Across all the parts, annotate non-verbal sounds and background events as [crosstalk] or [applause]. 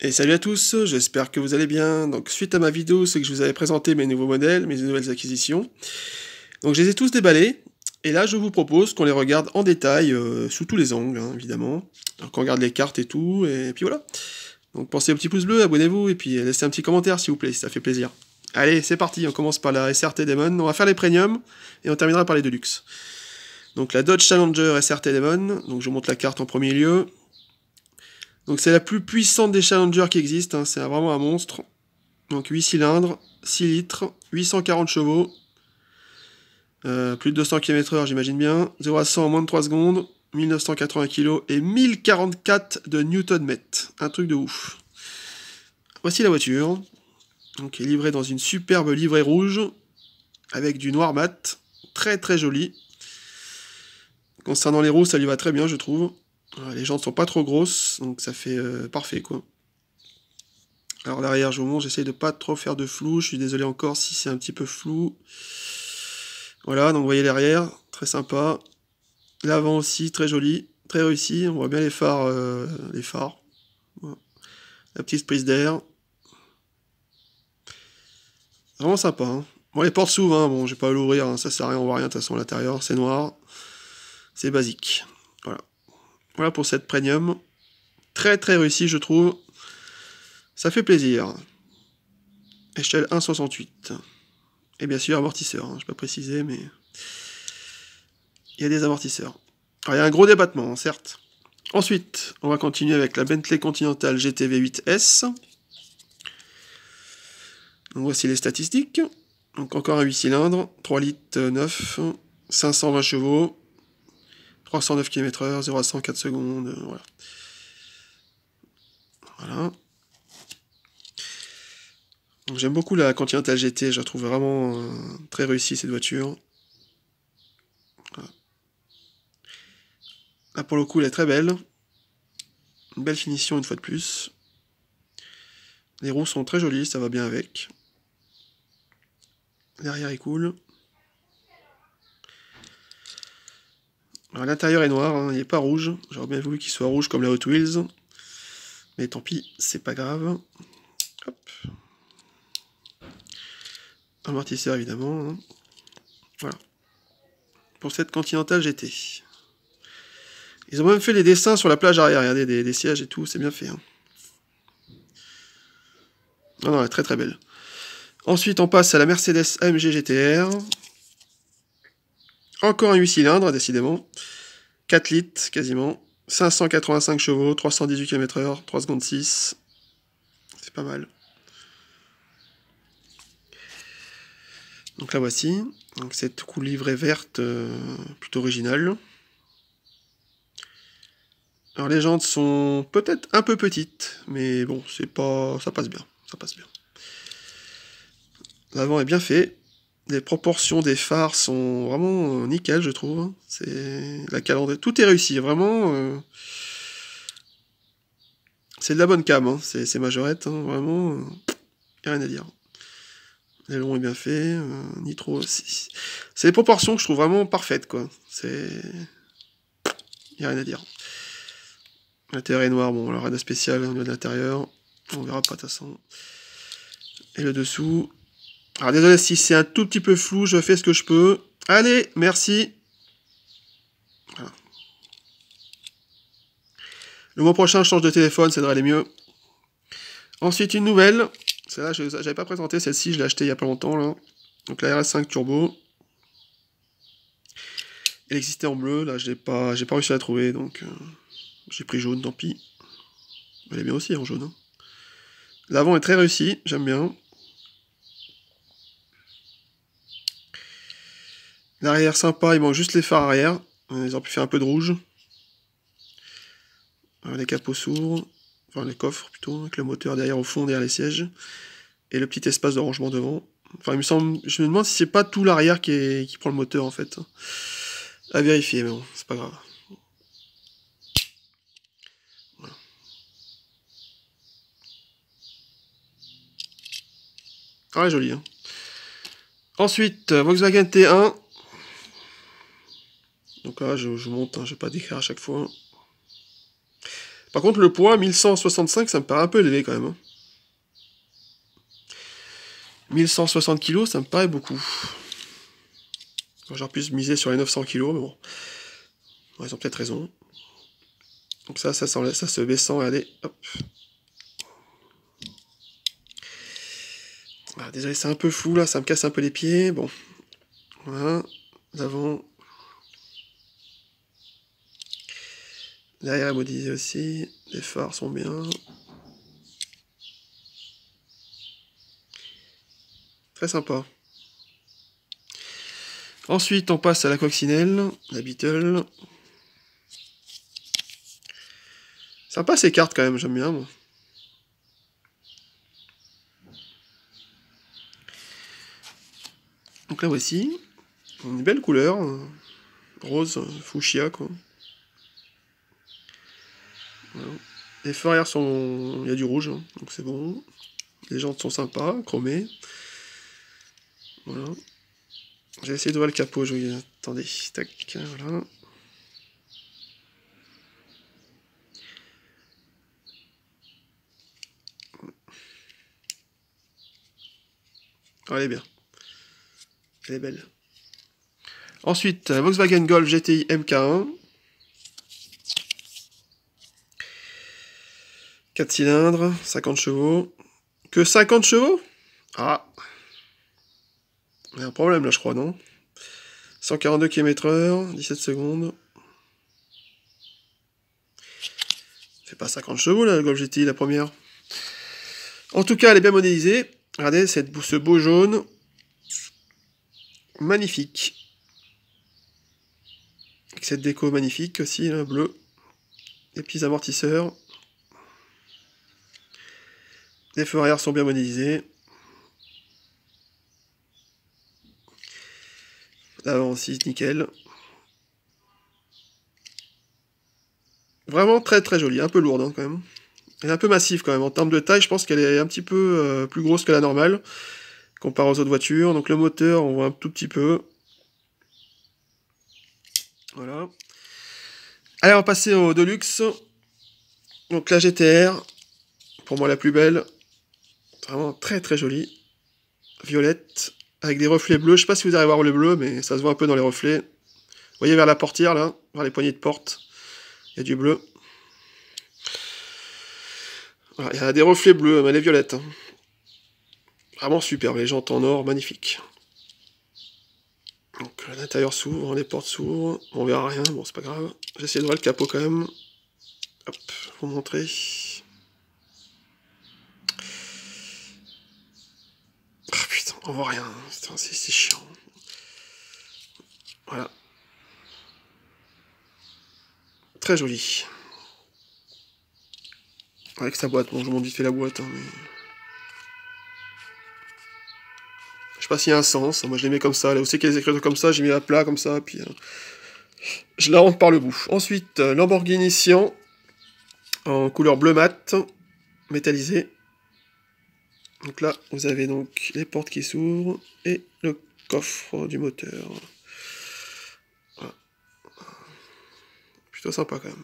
Et salut à tous, j'espère que vous allez bien. Donc suite à ma vidéo, c'est que je vous avais présenté mes nouveaux modèles, mes nouvelles acquisitions. Donc je les ai tous déballés, et là je vous propose qu'on les regarde en détail, euh, sous tous les angles, hein, évidemment. Donc on regarde les cartes et tout, et puis voilà. Donc pensez au petit pouce bleu, abonnez-vous, et puis euh, laissez un petit commentaire s'il vous plaît, si ça fait plaisir. Allez, c'est parti, on commence par la SRT Demon, on va faire les premiums, et on terminera par les Deluxe. Donc la Dodge Challenger SRT Demon, donc je vous montre la carte en premier lieu, donc c'est la plus puissante des Challenger qui existe, hein. c'est vraiment un monstre. Donc 8 cylindres, 6 litres, 840 chevaux, euh, plus de 200 km/h j'imagine bien, 0 à 100 en moins de 3 secondes, 1980 kg et 1044 de Newton met Un truc de ouf. Voici la voiture. Donc est livrée dans une superbe livrée rouge avec du noir mat, très très joli. Concernant les roues, ça lui va très bien je trouve. Ah, les jantes sont pas trop grosses, donc ça fait euh, parfait quoi. Alors l'arrière, je vous montre, j'essaye de pas trop faire de flou, je suis désolé encore si c'est un petit peu flou. Voilà, donc vous voyez l'arrière, très sympa. L'avant aussi, très joli, très réussi, on voit bien les phares. Euh, les phares. La petite prise d'air. Vraiment sympa. Hein. Bon, les portes s'ouvrent, hein, bon, je vais pas l'ouvrir, hein, ça sert à rien, on voit rien de toute façon à l'intérieur, c'est noir. C'est basique. Voilà pour cette premium. Très très réussie, je trouve. Ça fait plaisir. Échelle 1,68. Et bien sûr, amortisseur. Hein, je ne vais pas préciser, mais. Il y a des amortisseurs. il y a un gros débattement, hein, certes. Ensuite, on va continuer avec la Bentley Continental GTV 8S. voici les statistiques. Donc, encore un 8 cylindres, 3 litres 9, 520 chevaux, 309 km/h, 0 à 104 secondes, euh, voilà. Voilà. J'aime beaucoup la Continental GT, je la trouve vraiment euh, très réussie cette voiture. Là pour le coup elle est très belle. Une belle finition une fois de plus. Les roues sont très jolies, ça va bien avec. L'arrière est cool. Alors l'intérieur est noir, hein, il n'est pas rouge. J'aurais bien voulu qu'il soit rouge comme la Hot Wheels. Mais tant pis, c'est pas grave. Hop. Amortisseur évidemment. Hein. Voilà. Pour cette Continental GT. Ils ont même fait des dessins sur la plage arrière, regardez, des, sièges et tout, c'est bien fait. Hein. Non, ah non, elle est très très belle. Ensuite, on passe à la Mercedes AMG GTR. Encore un 8 cylindres, décidément. 4 litres, quasiment. 585 chevaux, 318 km/h, 3 secondes 6. C'est pas mal. Donc la voici. Donc cette coulivrée verte euh, plutôt originale. Alors les jantes sont peut-être un peu petites, mais bon, c'est pas ça passe bien, ça passe bien. L'avant est bien fait les proportions des phares sont vraiment euh, nickel, je trouve. C'est la calandre... Tout est réussi, vraiment. Euh, c'est de la bonne cam, hein. c'est majorette, hein, vraiment. Euh, a rien à dire. elles est bien fait, nitro aussi. C'est les proportions que je trouve vraiment parfaites, quoi. C'est. a rien à dire. L'intérieur est noir, bon, alors rien de spécial au de l'intérieur. On verra pas, de toute façon. Et le dessous, alors désolé si c'est un tout petit peu flou, je fais ce que je peux. Allez, merci. Le mois prochain, je change de téléphone, ça devrait aller mieux. Ensuite, une nouvelle. Celle-là, je n'avais pas présenté. Celle-ci, je l'ai achetée il n'y a pas longtemps. Là. Donc la RS5 Turbo. Elle existait en bleu. Là, je n'ai pas, pas réussi à la trouver. Donc euh, j'ai pris jaune, tant pis. Elle est bien aussi en jaune. Hein. L'avant est très réussi. J'aime bien. L'arrière sympa, il manque juste les phares arrière. Ils ont pu faire un peu de rouge. Euh, les capots s'ouvrent. Enfin, les coffres plutôt, avec le moteur derrière au fond, derrière les sièges. Et le petit espace de rangement devant. Enfin, il me semble, je me demande si c'est pas tout l'arrière qui, prend le moteur en fait. À vérifier, mais bon, c'est pas grave. Ah, joli. Hein. Ensuite, Volkswagen T1 je, je monte, hein, je pas décrire à chaque fois. Par contre, le poids, 1165, ça me paraît un peu élevé quand même. 1160 hein. kg, ça me paraît beaucoup. J'aurais pu miser sur les 900 kg, mais bon. Ils ont peut-être raison. Donc ça, ça, ça, ça se baissant, regardez, hop. Ah, désolé, c'est un peu fou là, ça me casse un peu les pieds. Bon, voilà, nous avons... Derrière, vous disiez aussi, les phares sont bien. Très sympa. Ensuite, on passe à la coccinelle, la Beetle. Sympa ces cartes quand même, j'aime bien Donc là voici, une belle couleur, rose, fuchsia quoi. Les feux arrière sont. Il y a du rouge, hein, donc c'est bon. Les jantes sont sympas, chromées. Voilà. J'ai essayé de voir le capot, je vais... Attendez, tac, voilà. Ah, elle est bien. Elle est belle. Ensuite, euh, Volkswagen Golf GTI MK1. 4 cylindres, 50 chevaux. Que 50 chevaux Ah Il un problème là, je crois, non 142 km/h, 17 secondes. Fait pas 50 chevaux là, le Golf GTI, la première. En tout cas, elle est bien modélisée. Regardez cette, ce beau jaune. Magnifique. Avec cette déco magnifique aussi, là, hein, bleu. Les petits amortisseurs. Les feux arrière sont bien modélisés. L'avant aussi, nickel. Vraiment très très jolie, un peu lourde hein, quand même. Elle est un peu massive quand même. En termes de taille, je pense qu'elle est un petit peu euh, plus grosse que la normale, Comparé aux autres voitures. Donc le moteur, on voit un tout petit peu. Voilà. Allez, on va passer au Deluxe. Donc la GTR, pour moi la plus belle. Vraiment très très jolie. Violette, avec des reflets bleus. Je sais pas si vous allez voir le bleu, mais ça se voit un peu dans les reflets. Vous voyez vers la portière, là, vers les poignées de porte, il y a du bleu. il y a des reflets bleus, mais les violettes. Hein. Vraiment superbe, les jantes en or, magnifique. Donc l'intérieur s'ouvre, les portes s'ouvrent, on verra rien, bon c'est pas grave. J'essaie de voir le capot quand même. Hop, vous montrer. on voit rien, c'est chiant. Voilà. Très joli. Avec sa boîte, bon je m'en fait la boîte, hein, mais... Je sais pas s'il y a un sens, hein. moi je les mets comme ça, là aussi qu'il y a comme ça, j'ai mis à plat comme ça, puis... Euh, je la rentre par le bout. Ensuite, euh, Lamborghini Sian, en couleur bleu mat, métallisé. Donc là, vous avez donc les portes qui s'ouvrent et le coffre du moteur. Plutôt sympa quand même.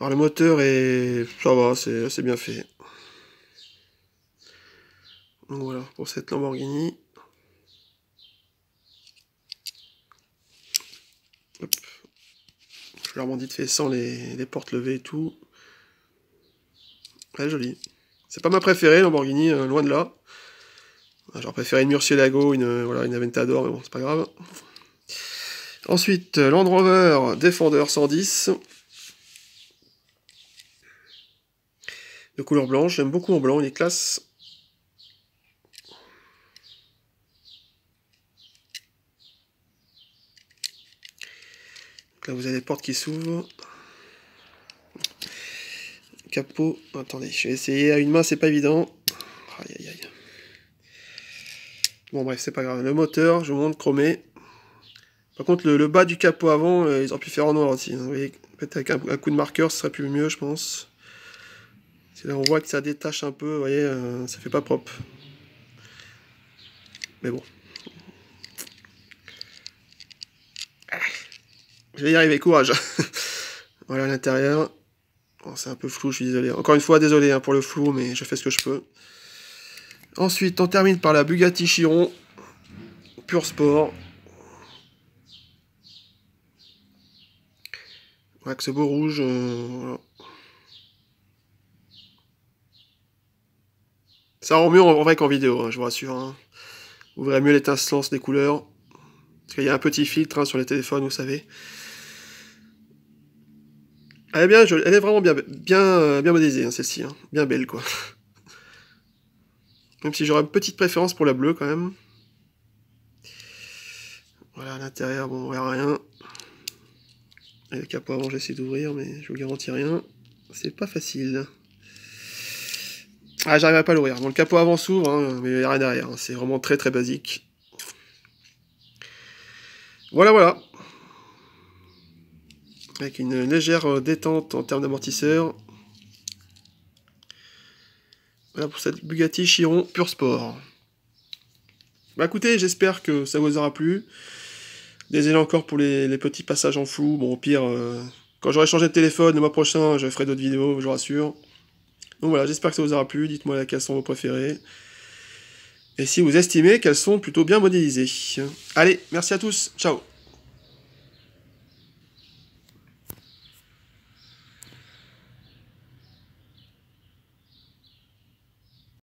Alors le moteur est... ça va, c'est bien fait. Donc voilà, pour cette Lamborghini. dit fait, sans les, portes levées et tout. Très joli. C'est pas ma préférée, Lamborghini, euh, loin de là. Ah, j'aurais préféré une Murcielago, une, euh, voilà, une Aventador, mais bon, c'est pas grave. Ensuite, euh, Land Rover Defender 110. De couleur blanche, j'aime beaucoup en blanc, il est classe. là, vous avez les portes qui s'ouvrent. Capot. Attendez, je vais essayer à une main, c'est pas évident. Aïe, aïe, aïe. Bon, bref, c'est pas grave. Le moteur, je vous montre chromé. Par contre, le, bas du capot avant, euh, ils auraient pu faire en noir aussi. Vous voyez, peut-être avec un, coup de marqueur, ce serait plus mieux, je pense. Là, on voit que ça détache un peu, vous voyez, euh, ça fait pas propre. Mais bon. Je vais y arriver, courage. [laughs] voilà l'intérieur. c'est un peu flou, je suis désolé. Encore une fois, désolé hein, pour le flou, mais je fais ce que je peux. Ensuite, on termine par la Bugatti Chiron. Pure Sport. Avec ce beau rouge. Euh, Ça rend mieux en vrai qu'en vidéo, hein, je vous rassure. Hein. Vous verrez mieux l'étincelance des couleurs. Parce qu'il y a un petit filtre hein, sur les téléphones, vous savez. Elle est bien elle est vraiment bien, bien, bien modélisée, hein, celle-ci. Hein. Bien belle, quoi. [laughs] Même si j'aurais une petite préférence pour la bleue, quand même. Voilà, à l'intérieur, bon, on verra rien. Et le capot avant, j'essaie d'ouvrir, mais je vous garantis rien. C'est pas facile. Ah, j'arrive pas à l'ouvrir. Bon, le capot avant s'ouvre, hein, mais il n'y a rien derrière. C'est vraiment très, très basique. Voilà, voilà avec une légère euh, détente en termes d'amortisseur. Voilà pour cette Bugatti Chiron Pure Sport. Bah écoutez, j'espère que ça vous aura plu. Désolé encore pour les, petits passages en flou. Bon, au pire, euh, quand j'aurai changé de téléphone, le mois prochain, je ferai d'autres vidéos, je vous rassure. Donc voilà, j'espère que ça vous aura plu. Dites-moi laquelle sont vos préférées. Et si vous estimez qu'elles sont plutôt bien modélisées. Allez, merci à tous. Ciao